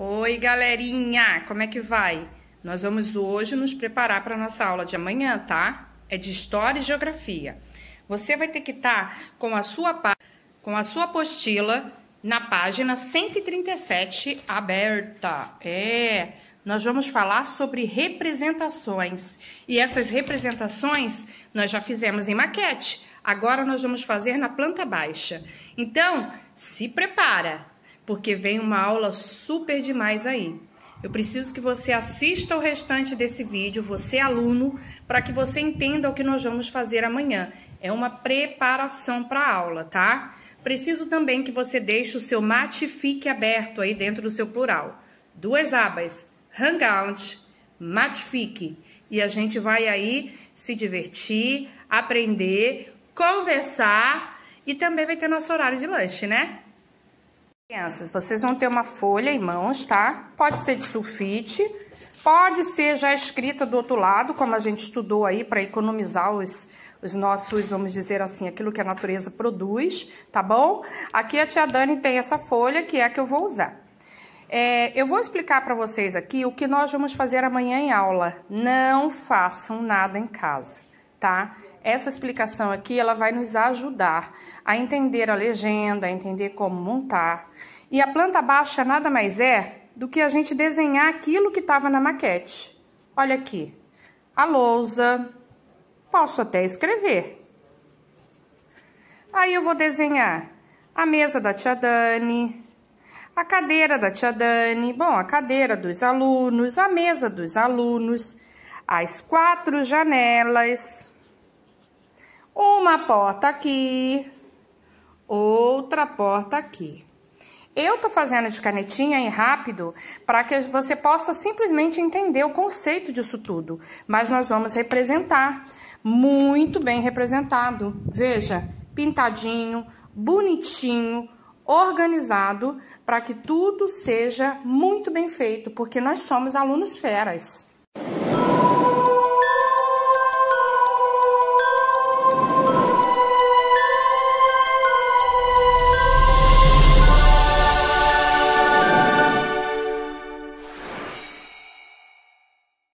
Oi, galerinha, como é que vai? Nós vamos hoje nos preparar para nossa aula de amanhã, tá? É de História e Geografia. Você vai ter que estar tá com a sua com a sua apostila na página 137 aberta. É, nós vamos falar sobre representações. E essas representações nós já fizemos em maquete. Agora nós vamos fazer na planta baixa. Então, se prepara porque vem uma aula super demais aí. Eu preciso que você assista o restante desse vídeo, você aluno, para que você entenda o que nós vamos fazer amanhã. É uma preparação para a aula, tá? Preciso também que você deixe o seu fique aberto aí dentro do seu plural. Duas abas, Hangout, fique. E a gente vai aí se divertir, aprender, conversar e também vai ter nosso horário de lanche, né? Crianças, vocês vão ter uma folha em mãos, tá? Pode ser de sulfite, pode ser já escrita do outro lado, como a gente estudou aí, para economizar os, os nossos, vamos dizer assim, aquilo que a natureza produz, tá bom? Aqui a tia Dani tem essa folha, que é a que eu vou usar. É, eu vou explicar para vocês aqui o que nós vamos fazer amanhã em aula. Não façam nada em casa tá? Essa explicação aqui, ela vai nos ajudar a entender a legenda, a entender como montar. E a planta baixa nada mais é do que a gente desenhar aquilo que estava na maquete. Olha aqui, a lousa, posso até escrever. Aí eu vou desenhar a mesa da tia Dani, a cadeira da tia Dani, bom, a cadeira dos alunos, a mesa dos alunos as quatro janelas, uma porta aqui, outra porta aqui. Eu tô fazendo de canetinha e rápido para que você possa simplesmente entender o conceito disso tudo, mas nós vamos representar muito bem representado. Veja, pintadinho, bonitinho, organizado, para que tudo seja muito bem feito, porque nós somos alunos feras.